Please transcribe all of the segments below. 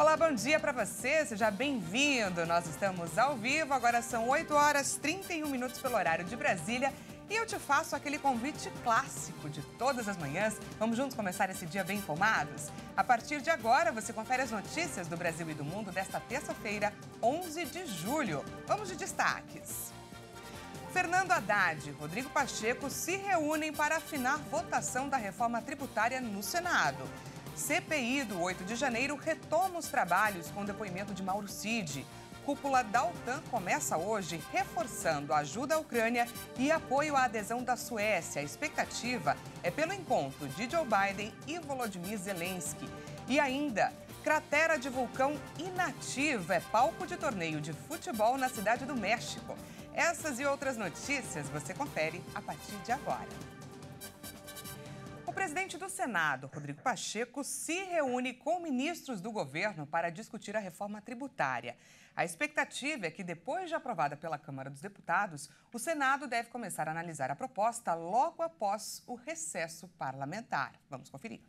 Olá, bom dia para você, seja bem-vindo. Nós estamos ao vivo, agora são 8 horas 31 minutos pelo horário de Brasília. E eu te faço aquele convite clássico de todas as manhãs. Vamos juntos começar esse dia bem informados? A partir de agora, você confere as notícias do Brasil e do mundo desta terça-feira, 11 de julho. Vamos de destaques. Fernando Haddad e Rodrigo Pacheco se reúnem para afinar votação da reforma tributária no Senado. CPI do 8 de janeiro retoma os trabalhos com depoimento de Mauro Cid. Cúpula da OTAN começa hoje reforçando a ajuda à Ucrânia e apoio à adesão da Suécia. A expectativa é pelo encontro de Joe Biden e Volodymyr Zelensky. E ainda, cratera de vulcão inativa é palco de torneio de futebol na cidade do México. Essas e outras notícias você confere a partir de agora presidente do Senado, Rodrigo Pacheco, se reúne com ministros do governo para discutir a reforma tributária. A expectativa é que, depois de aprovada pela Câmara dos Deputados, o Senado deve começar a analisar a proposta logo após o recesso parlamentar. Vamos conferir.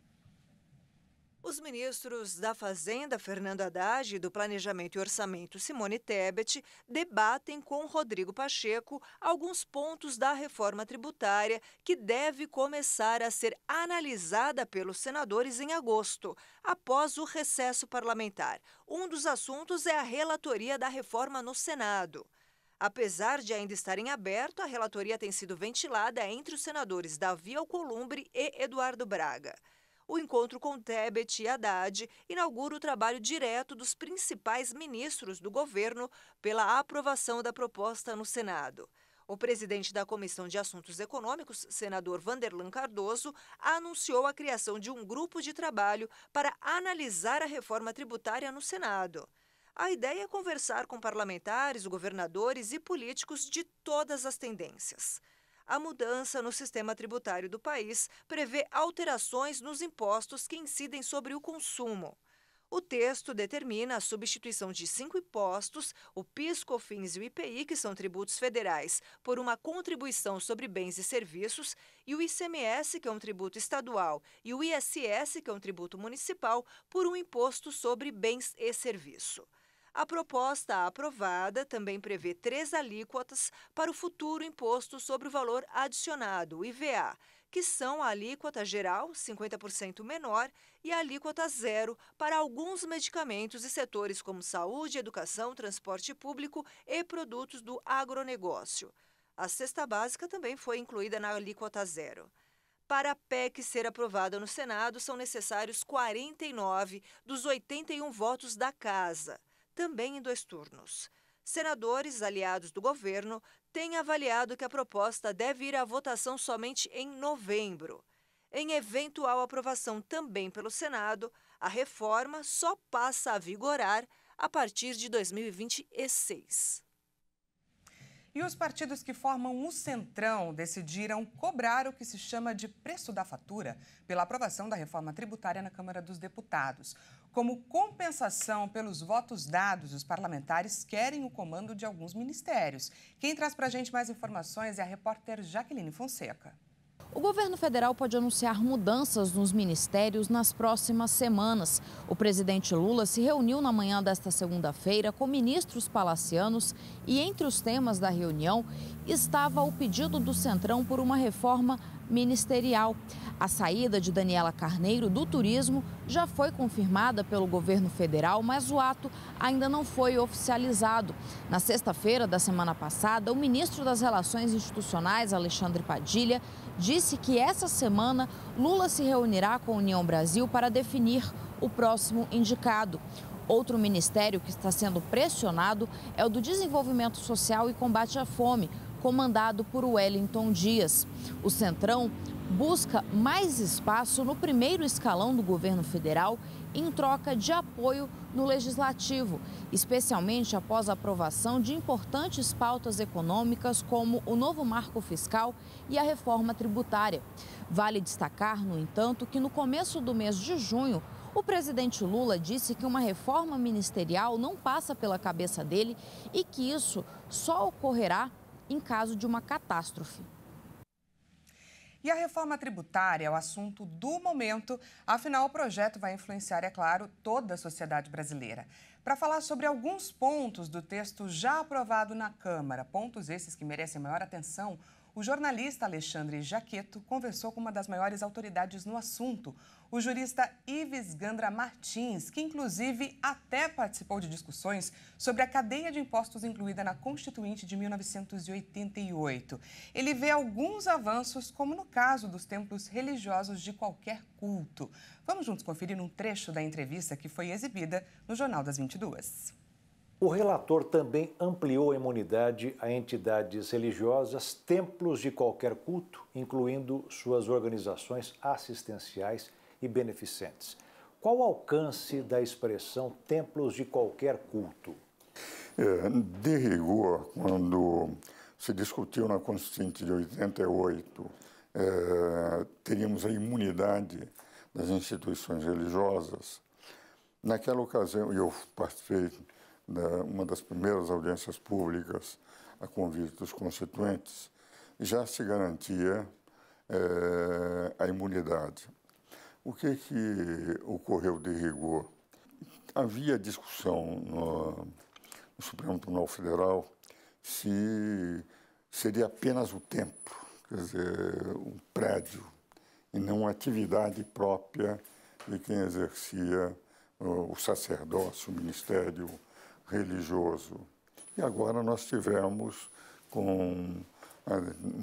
Os ministros da Fazenda, Fernando Haddad, e do Planejamento e Orçamento, Simone Tebet, debatem com Rodrigo Pacheco alguns pontos da reforma tributária que deve começar a ser analisada pelos senadores em agosto, após o recesso parlamentar. Um dos assuntos é a relatoria da reforma no Senado. Apesar de ainda estar em aberto, a relatoria tem sido ventilada entre os senadores Davi Alcolumbre e Eduardo Braga. O encontro com Tebet e Haddad inaugura o trabalho direto dos principais ministros do governo pela aprovação da proposta no Senado. O presidente da Comissão de Assuntos Econômicos, senador Vanderlan Cardoso, anunciou a criação de um grupo de trabalho para analisar a reforma tributária no Senado. A ideia é conversar com parlamentares, governadores e políticos de todas as tendências. A mudança no sistema tributário do país prevê alterações nos impostos que incidem sobre o consumo. O texto determina a substituição de cinco impostos, o PIS, COFINS e o IPI, que são tributos federais, por uma contribuição sobre bens e serviços, e o ICMS, que é um tributo estadual, e o ISS, que é um tributo municipal, por um imposto sobre bens e serviço. A proposta aprovada também prevê três alíquotas para o futuro imposto sobre o valor adicionado, o IVA, que são a alíquota geral, 50% menor, e a alíquota zero para alguns medicamentos e setores como saúde, educação, transporte público e produtos do agronegócio. A cesta básica também foi incluída na alíquota zero. Para a PEC ser aprovada no Senado, são necessários 49 dos 81 votos da Casa também em dois turnos. Senadores aliados do governo têm avaliado que a proposta deve ir à votação somente em novembro. Em eventual aprovação também pelo Senado, a reforma só passa a vigorar a partir de 2026. E os partidos que formam o Centrão decidiram cobrar o que se chama de preço da fatura pela aprovação da reforma tributária na Câmara dos Deputados. Como compensação pelos votos dados, os parlamentares querem o comando de alguns ministérios. Quem traz para a gente mais informações é a repórter Jaqueline Fonseca. O governo federal pode anunciar mudanças nos ministérios nas próximas semanas. O presidente Lula se reuniu na manhã desta segunda-feira com ministros palacianos e entre os temas da reunião estava o pedido do Centrão por uma reforma ministerial. A saída de Daniela Carneiro do turismo já foi confirmada pelo governo federal, mas o ato ainda não foi oficializado. Na sexta-feira da semana passada, o ministro das Relações Institucionais, Alexandre Padilha, disse que essa semana Lula se reunirá com a União Brasil para definir o próximo indicado. Outro ministério que está sendo pressionado é o do Desenvolvimento Social e Combate à Fome, comandado por Wellington Dias. O Centrão busca mais espaço no primeiro escalão do governo federal em troca de apoio no Legislativo, especialmente após a aprovação de importantes pautas econômicas como o novo marco fiscal e a reforma tributária. Vale destacar, no entanto, que no começo do mês de junho, o presidente Lula disse que uma reforma ministerial não passa pela cabeça dele e que isso só ocorrerá em caso de uma catástrofe. E a reforma tributária é o assunto do momento, afinal, o projeto vai influenciar, é claro, toda a sociedade brasileira. Para falar sobre alguns pontos do texto já aprovado na Câmara, pontos esses que merecem maior atenção, o jornalista Alexandre Jaqueto conversou com uma das maiores autoridades no assunto, o jurista Ives Gandra Martins, que inclusive até participou de discussões sobre a cadeia de impostos incluída na Constituinte de 1988. Ele vê alguns avanços, como no caso dos templos religiosos de qualquer culto. Vamos juntos conferir um trecho da entrevista que foi exibida no Jornal das 22. O relator também ampliou a imunidade a entidades religiosas, templos de qualquer culto, incluindo suas organizações assistenciais e beneficentes. Qual o alcance da expressão templos de qualquer culto? É, de rigor, quando se discutiu na Constituinte de 88, é, teríamos a imunidade das instituições religiosas. Naquela ocasião, eu participei da, né, uma das primeiras audiências públicas a convite dos constituintes, já se garantia é, a imunidade. O que, que ocorreu de rigor? Havia discussão no, no Supremo Tribunal Federal se seria apenas o templo, quer dizer, um prédio, e não a atividade própria de quem exercia o sacerdócio, o ministério religioso. E agora nós tivemos, com a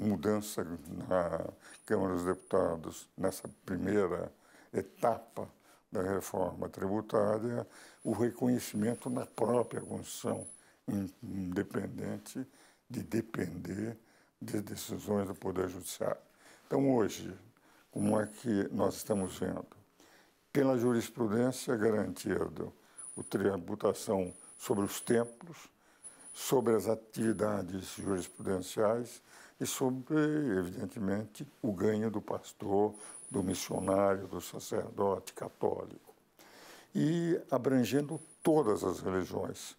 mudança na Câmara dos Deputados, nessa primeira etapa da reforma tributária, o reconhecimento na própria Constituição, independente de depender de decisões do Poder Judiciário. Então, hoje, como é que nós estamos vendo? Pela jurisprudência é garantido a tributação sobre os templos, sobre as atividades jurisprudenciais e sobre, evidentemente, o ganho do pastor, do missionário, do sacerdote católico. E abrangendo todas as religiões,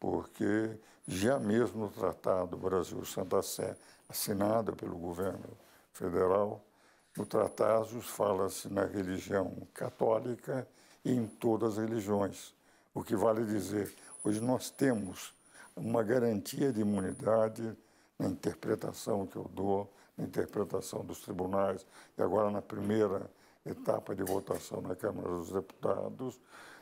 porque já mesmo no Tratado Brasil-Santa Sé, assinado pelo governo federal, no tratado fala-se na religião católica e em todas as religiões, o que vale dizer Hoje nós temos uma garantia de imunidade na interpretação que eu dou, na interpretação dos tribunais e agora na primeira etapa de votação na Câmara dos Deputados,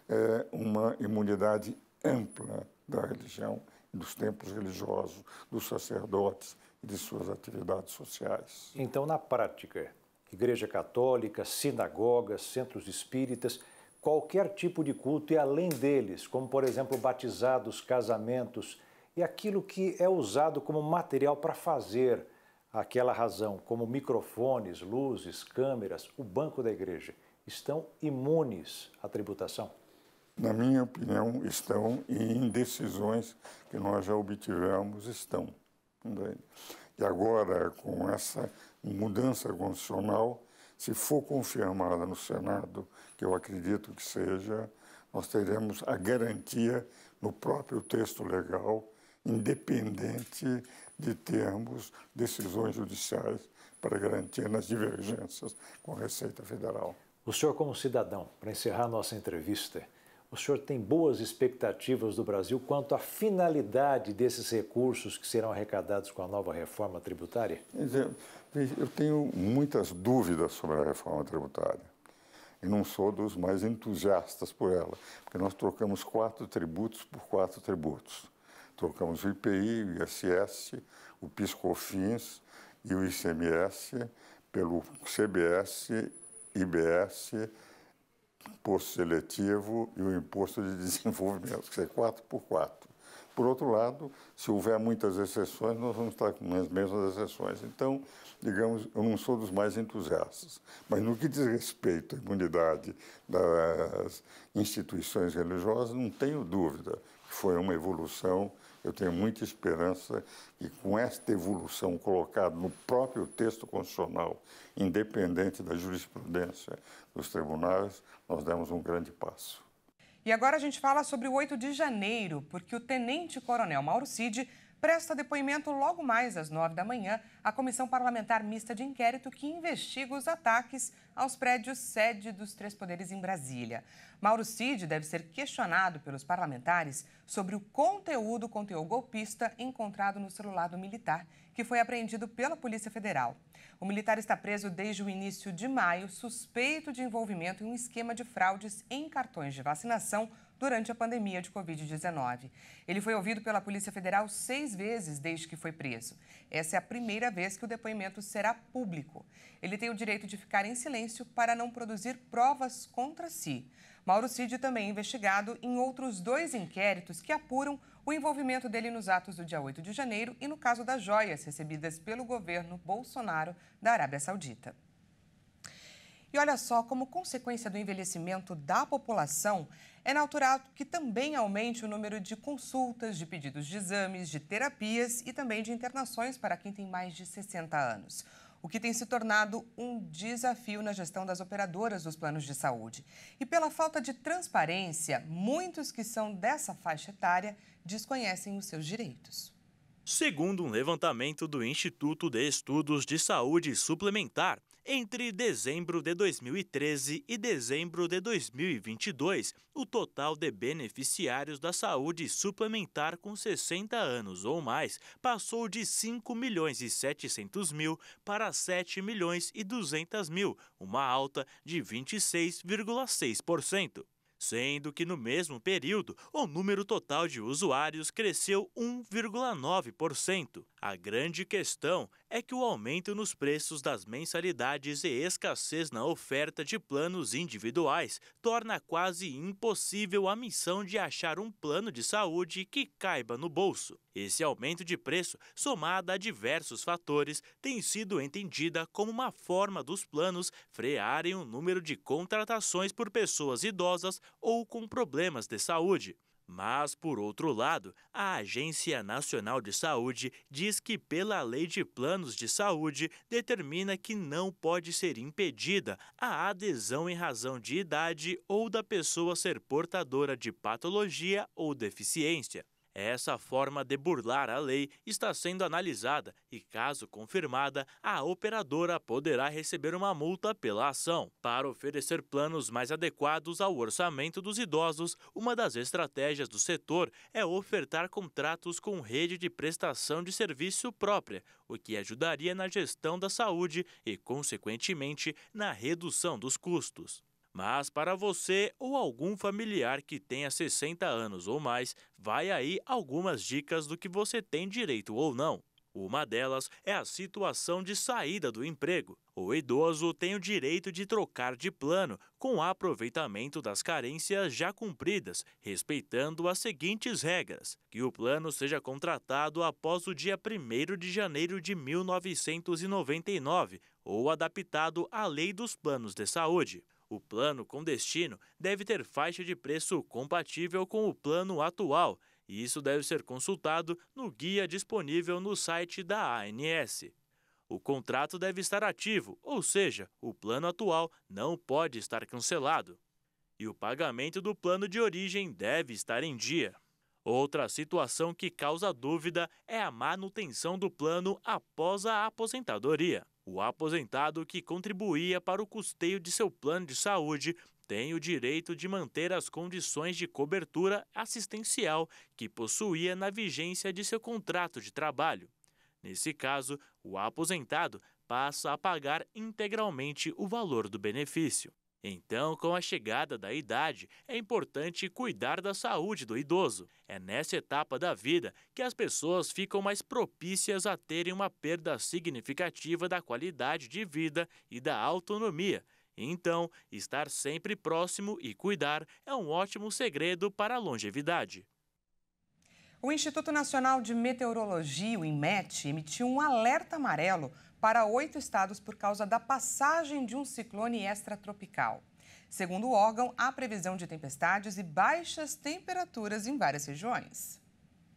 é uma imunidade ampla da religião, dos templos religiosos, dos sacerdotes e de suas atividades sociais. Então, na prática, Igreja Católica, sinagogas, centros espíritas, qualquer tipo de culto e além deles, como por exemplo batizados, casamentos e aquilo que é usado como material para fazer aquela razão, como microfones, luzes, câmeras, o banco da igreja, estão imunes à tributação? Na minha opinião, estão e em decisões que nós já obtivemos estão. E agora, com essa mudança constitucional, se for confirmada no Senado, que eu acredito que seja, nós teremos a garantia no próprio texto legal, independente de termos decisões judiciais para garantir nas divergências com a Receita Federal. O senhor, como cidadão, para encerrar nossa entrevista, o senhor tem boas expectativas do Brasil quanto à finalidade desses recursos que serão arrecadados com a nova reforma tributária? Eu tenho muitas dúvidas sobre a reforma tributária. E não sou dos mais entusiastas por ela, porque nós trocamos quatro tributos por quatro tributos. Trocamos o IPI, o ISS, o PiscoFins e o ICMS pelo CBS, IBS, imposto seletivo e o imposto de desenvolvimento, que é 4 por 4. Por outro lado, se houver muitas exceções, nós vamos estar com as mesmas exceções. Então, digamos, eu não sou dos mais entusiastas. Mas no que diz respeito à imunidade das instituições religiosas, não tenho dúvida que foi uma evolução eu tenho muita esperança que, com esta evolução colocada no próprio texto constitucional, independente da jurisprudência dos tribunais, nós demos um grande passo. E agora a gente fala sobre o 8 de janeiro, porque o tenente-coronel Mauro Cid presta depoimento logo mais às nove da manhã à Comissão Parlamentar Mista de Inquérito que investiga os ataques aos prédios sede dos três poderes em Brasília. Mauro Cid deve ser questionado pelos parlamentares sobre o conteúdo conteúdo golpista encontrado no celular do militar, que foi apreendido pela Polícia Federal. O militar está preso desde o início de maio, suspeito de envolvimento em um esquema de fraudes em cartões de vacinação durante a pandemia de Covid-19. Ele foi ouvido pela Polícia Federal seis vezes desde que foi preso. Essa é a primeira vez que o depoimento será público. Ele tem o direito de ficar em silêncio para não produzir provas contra si. Mauro Cid também é investigado em outros dois inquéritos que apuram o envolvimento dele nos atos do dia 8 de janeiro e no caso das joias recebidas pelo governo Bolsonaro da Arábia Saudita. E olha só, como consequência do envelhecimento da população, é natural que também aumente o número de consultas, de pedidos de exames, de terapias e também de internações para quem tem mais de 60 anos o que tem se tornado um desafio na gestão das operadoras dos planos de saúde. E pela falta de transparência, muitos que são dessa faixa etária desconhecem os seus direitos. Segundo um levantamento do Instituto de Estudos de Saúde Suplementar, entre dezembro de 2013 e dezembro de 2022, o total de beneficiários da saúde suplementar com 60 anos ou mais passou de 5 milhões e 700 mil para 7 milhões e 200 mil, uma alta de 26,6% sendo que no mesmo período o número total de usuários cresceu 1,9%. A grande questão é que o aumento nos preços das mensalidades e escassez na oferta de planos individuais torna quase impossível a missão de achar um plano de saúde que caiba no bolso. Esse aumento de preço, somado a diversos fatores, tem sido entendida como uma forma dos planos frearem o número de contratações por pessoas idosas ou com problemas de saúde. Mas, por outro lado, a Agência Nacional de Saúde diz que, pela Lei de Planos de Saúde, determina que não pode ser impedida a adesão em razão de idade ou da pessoa ser portadora de patologia ou deficiência. Essa forma de burlar a lei está sendo analisada e, caso confirmada, a operadora poderá receber uma multa pela ação. Para oferecer planos mais adequados ao orçamento dos idosos, uma das estratégias do setor é ofertar contratos com rede de prestação de serviço própria, o que ajudaria na gestão da saúde e, consequentemente, na redução dos custos. Mas para você ou algum familiar que tenha 60 anos ou mais, vai aí algumas dicas do que você tem direito ou não. Uma delas é a situação de saída do emprego. O idoso tem o direito de trocar de plano com aproveitamento das carências já cumpridas, respeitando as seguintes regras: que o plano seja contratado após o dia 1 de janeiro de 1999 ou adaptado à Lei dos Planos de Saúde. O plano com destino deve ter faixa de preço compatível com o plano atual, e isso deve ser consultado no guia disponível no site da ANS. O contrato deve estar ativo, ou seja, o plano atual não pode estar cancelado. E o pagamento do plano de origem deve estar em dia. Outra situação que causa dúvida é a manutenção do plano após a aposentadoria. O aposentado que contribuía para o custeio de seu plano de saúde tem o direito de manter as condições de cobertura assistencial que possuía na vigência de seu contrato de trabalho. Nesse caso, o aposentado passa a pagar integralmente o valor do benefício. Então, com a chegada da idade, é importante cuidar da saúde do idoso. É nessa etapa da vida que as pessoas ficam mais propícias a terem uma perda significativa da qualidade de vida e da autonomia. Então, estar sempre próximo e cuidar é um ótimo segredo para a longevidade. O Instituto Nacional de Meteorologia, o INMET, emitiu um alerta amarelo para oito estados por causa da passagem de um ciclone extratropical. Segundo o órgão, há previsão de tempestades e baixas temperaturas em várias regiões.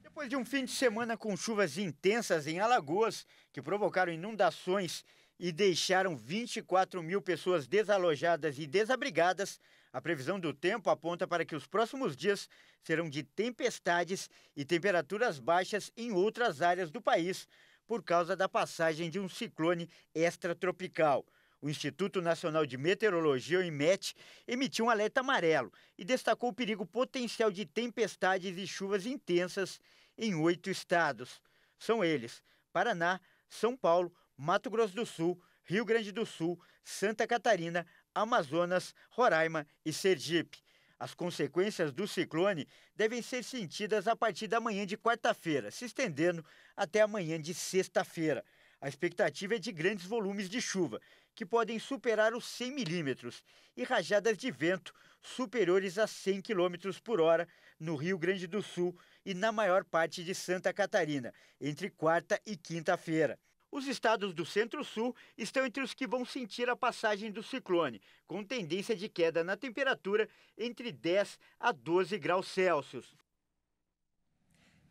Depois de um fim de semana com chuvas intensas em Alagoas, que provocaram inundações e deixaram 24 mil pessoas desalojadas e desabrigadas, a previsão do tempo aponta para que os próximos dias serão de tempestades e temperaturas baixas em outras áreas do país, por causa da passagem de um ciclone extratropical. O Instituto Nacional de Meteorologia, o IMET, emitiu um alerta amarelo e destacou o perigo potencial de tempestades e chuvas intensas em oito estados. São eles: Paraná, São Paulo, Mato Grosso do Sul, Rio Grande do Sul, Santa Catarina, Amazonas, Roraima e Sergipe. As consequências do ciclone devem ser sentidas a partir da manhã de quarta-feira, se estendendo até a manhã de sexta-feira. A expectativa é de grandes volumes de chuva, que podem superar os 100 milímetros, e rajadas de vento superiores a 100 quilômetros por hora no Rio Grande do Sul e na maior parte de Santa Catarina, entre quarta e quinta-feira. Os estados do Centro-Sul estão entre os que vão sentir a passagem do ciclone, com tendência de queda na temperatura entre 10 a 12 graus Celsius.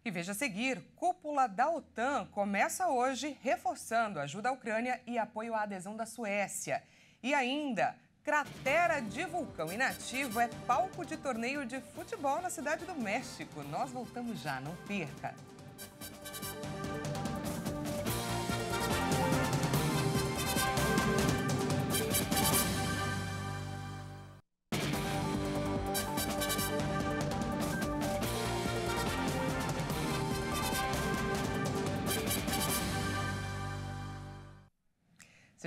E veja a seguir, cúpula da OTAN começa hoje reforçando ajuda à Ucrânia e apoio à adesão da Suécia. E ainda, cratera de vulcão inativo é palco de torneio de futebol na cidade do México. Nós voltamos já, não perca.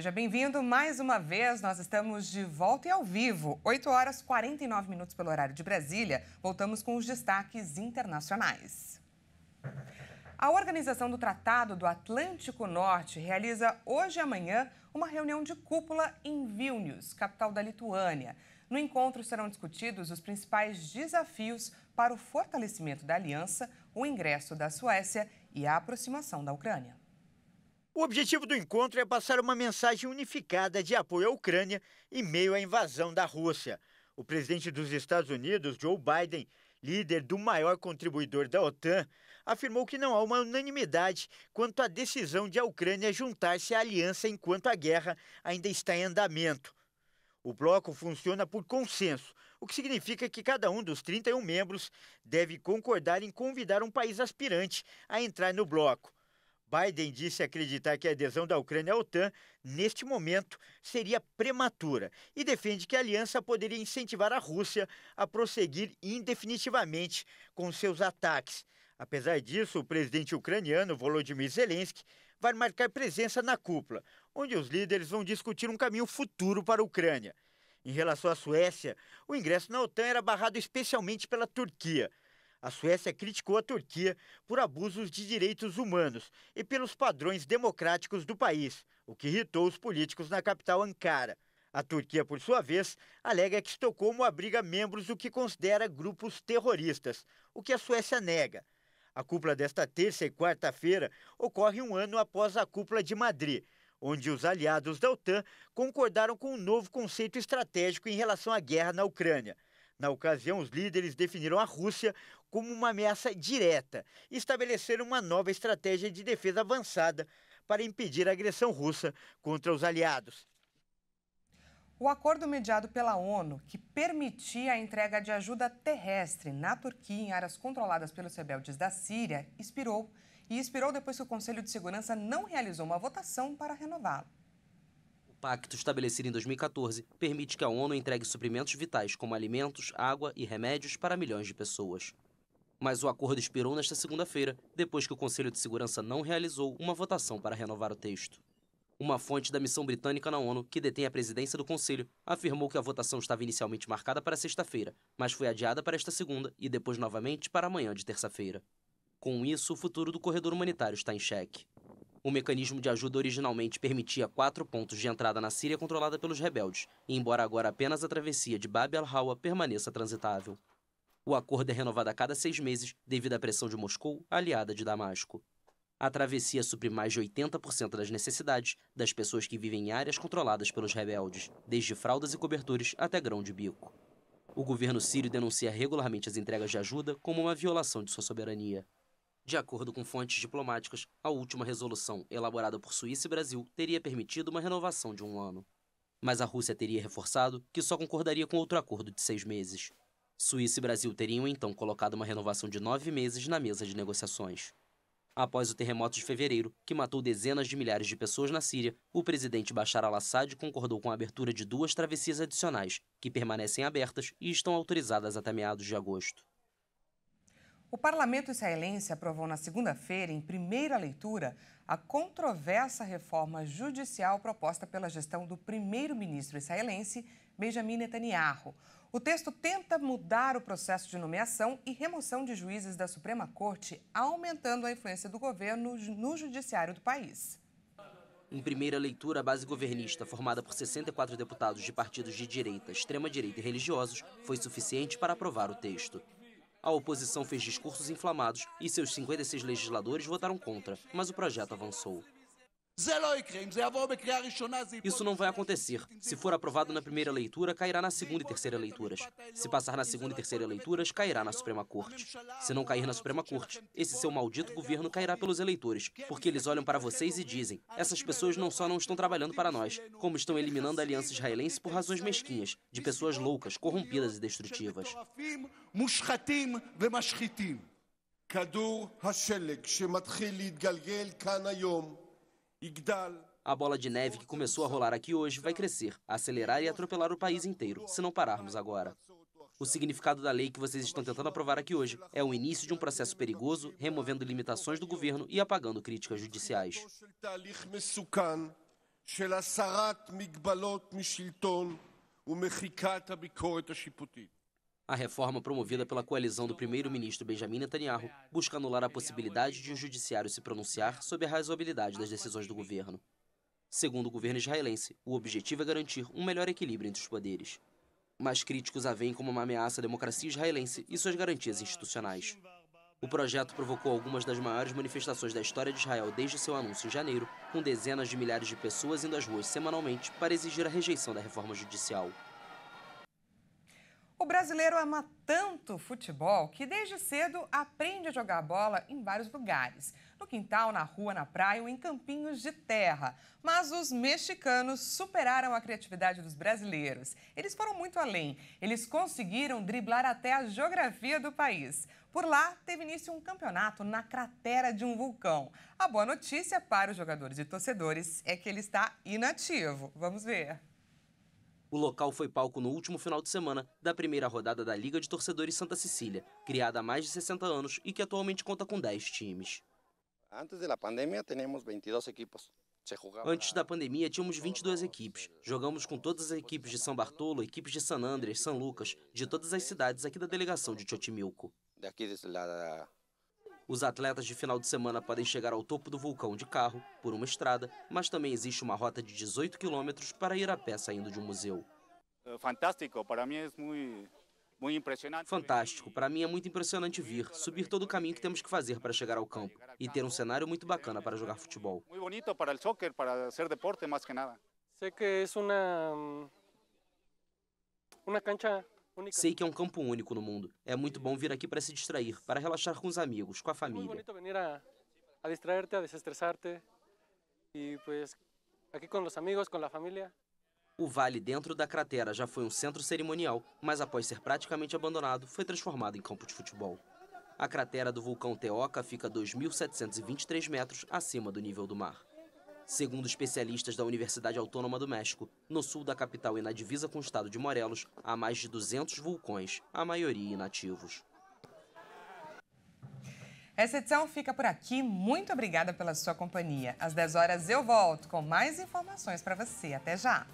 Seja bem-vindo mais uma vez. Nós estamos de volta e ao vivo, 8 horas 49 minutos pelo horário de Brasília. Voltamos com os destaques internacionais. A Organização do Tratado do Atlântico Norte realiza hoje e amanhã uma reunião de cúpula em Vilnius, capital da Lituânia. No encontro serão discutidos os principais desafios para o fortalecimento da aliança, o ingresso da Suécia e a aproximação da Ucrânia. O objetivo do encontro é passar uma mensagem unificada de apoio à Ucrânia em meio à invasão da Rússia. O presidente dos Estados Unidos, Joe Biden, líder do maior contribuidor da OTAN, afirmou que não há uma unanimidade quanto à decisão de a Ucrânia juntar-se à aliança enquanto a guerra ainda está em andamento. O bloco funciona por consenso, o que significa que cada um dos 31 membros deve concordar em convidar um país aspirante a entrar no bloco. Biden disse acreditar que a adesão da Ucrânia à OTAN, neste momento, seria prematura e defende que a aliança poderia incentivar a Rússia a prosseguir indefinitivamente com seus ataques. Apesar disso, o presidente ucraniano Volodymyr Zelensky vai marcar presença na cúpula, onde os líderes vão discutir um caminho futuro para a Ucrânia. Em relação à Suécia, o ingresso na OTAN era barrado especialmente pela Turquia. A Suécia criticou a Turquia por abusos de direitos humanos e pelos padrões democráticos do país, o que irritou os políticos na capital Ankara. A Turquia, por sua vez, alega que Estocolmo abriga membros do que considera grupos terroristas, o que a Suécia nega. A cúpula desta terça e quarta-feira ocorre um ano após a cúpula de Madrid, onde os aliados da OTAN concordaram com um novo conceito estratégico em relação à guerra na Ucrânia. Na ocasião, os líderes definiram a Rússia como uma ameaça direta e estabeleceram uma nova estratégia de defesa avançada para impedir a agressão russa contra os aliados. O acordo mediado pela ONU, que permitia a entrega de ajuda terrestre na Turquia em áreas controladas pelos rebeldes da Síria, expirou e expirou depois que o Conselho de Segurança não realizou uma votação para renová-lo pacto estabelecido em 2014 permite que a ONU entregue suprimentos vitais como alimentos, água e remédios para milhões de pessoas. Mas o acordo expirou nesta segunda-feira, depois que o Conselho de Segurança não realizou uma votação para renovar o texto. Uma fonte da missão britânica na ONU, que detém a presidência do Conselho, afirmou que a votação estava inicialmente marcada para sexta-feira, mas foi adiada para esta segunda e depois novamente para amanhã de terça-feira. Com isso, o futuro do corredor humanitário está em xeque. O mecanismo de ajuda originalmente permitia quatro pontos de entrada na Síria controlada pelos rebeldes, embora agora apenas a travessia de Bab al-Hawa permaneça transitável. O acordo é renovado a cada seis meses devido à pressão de Moscou, aliada de Damasco. A travessia supre mais de 80% das necessidades das pessoas que vivem em áreas controladas pelos rebeldes, desde fraldas e cobertores até grão de bico. O governo sírio denuncia regularmente as entregas de ajuda como uma violação de sua soberania. De acordo com fontes diplomáticas, a última resolução, elaborada por Suíça e Brasil, teria permitido uma renovação de um ano. Mas a Rússia teria reforçado que só concordaria com outro acordo de seis meses. Suíça e Brasil teriam então colocado uma renovação de nove meses na mesa de negociações. Após o terremoto de fevereiro, que matou dezenas de milhares de pessoas na Síria, o presidente Bashar al-Assad concordou com a abertura de duas travessias adicionais, que permanecem abertas e estão autorizadas até meados de agosto. O parlamento israelense aprovou na segunda-feira, em primeira leitura, a controversa reforma judicial proposta pela gestão do primeiro-ministro israelense, Benjamin Netanyahu. O texto tenta mudar o processo de nomeação e remoção de juízes da Suprema Corte, aumentando a influência do governo no judiciário do país. Em primeira leitura, a base governista, formada por 64 deputados de partidos de direita, extrema-direita e religiosos, foi suficiente para aprovar o texto. A oposição fez discursos inflamados e seus 56 legisladores votaram contra, mas o projeto avançou. Isso não vai acontecer. Se for aprovado na primeira leitura, cairá na segunda e terceira leituras. Se passar na segunda e terceira leituras, cairá na Suprema Corte. Se não cair na Suprema Corte, esse seu maldito governo cairá pelos eleitores, porque eles olham para vocês e dizem: essas pessoas não só não estão trabalhando para nós, como estão eliminando a aliança israelense por razões mesquinhas, de pessoas loucas, corrompidas e destrutivas. כדור השלג שמתחיל להתגלגל כאן היום a bola de neve que começou a rolar aqui hoje vai crescer, acelerar e atropelar o país inteiro, se não pararmos agora. O significado da lei que vocês estão tentando aprovar aqui hoje é o início de um processo perigoso, removendo limitações do governo e apagando críticas judiciais. A reforma promovida pela coalizão do primeiro-ministro Benjamin Netanyahu busca anular a possibilidade de o um judiciário se pronunciar sobre a razoabilidade das decisões do governo. Segundo o governo israelense, o objetivo é garantir um melhor equilíbrio entre os poderes. Mas críticos a veem como uma ameaça à democracia israelense e suas garantias institucionais. O projeto provocou algumas das maiores manifestações da história de Israel desde seu anúncio em janeiro, com dezenas de milhares de pessoas indo às ruas semanalmente para exigir a rejeição da reforma judicial. O brasileiro ama tanto futebol que desde cedo aprende a jogar bola em vários lugares. No quintal, na rua, na praia ou em campinhos de terra. Mas os mexicanos superaram a criatividade dos brasileiros. Eles foram muito além. Eles conseguiram driblar até a geografia do país. Por lá, teve início um campeonato na cratera de um vulcão. A boa notícia para os jogadores e torcedores é que ele está inativo. Vamos ver. O local foi palco no último final de semana da primeira rodada da Liga de Torcedores Santa Cecília, criada há mais de 60 anos e que atualmente conta com 10 times. Antes da pandemia, tínhamos 22 equipes. Antes da pandemia, tínhamos 22 equipes. Jogamos com todas as equipes de São Bartolo, equipes de San Andrés, São Lucas, de todas as cidades aqui da delegação de Chotimilco. Daqui da os atletas de final de semana podem chegar ao topo do vulcão de carro, por uma estrada, mas também existe uma rota de 18 quilômetros para ir a pé saindo de um museu. É fantástico, para mim é muito, impressionante. Fantástico, para mim é muito impressionante vir, subir todo o caminho que temos que fazer para chegar ao campo e ter um cenário muito bacana para jogar futebol. Muito bonito para o soccer, para ser deporte mais que nada. Sei que é uma uma cancha Sei que é um campo único no mundo. É muito bom vir aqui para se distrair, para relaxar com os amigos, com a é família. muito bonito vir a, a distrair-te, a desestressar-te. E, aqui com os amigos, com a família. O vale dentro da cratera já foi um centro cerimonial, mas após ser praticamente abandonado, foi transformado em campo de futebol. A cratera do vulcão Teoca fica 2.723 metros acima do nível do mar. Segundo especialistas da Universidade Autônoma do México, no sul da capital e na divisa com o estado de Morelos, há mais de 200 vulcões, a maioria inativos. Essa edição fica por aqui. Muito obrigada pela sua companhia. Às 10 horas eu volto com mais informações para você. Até já!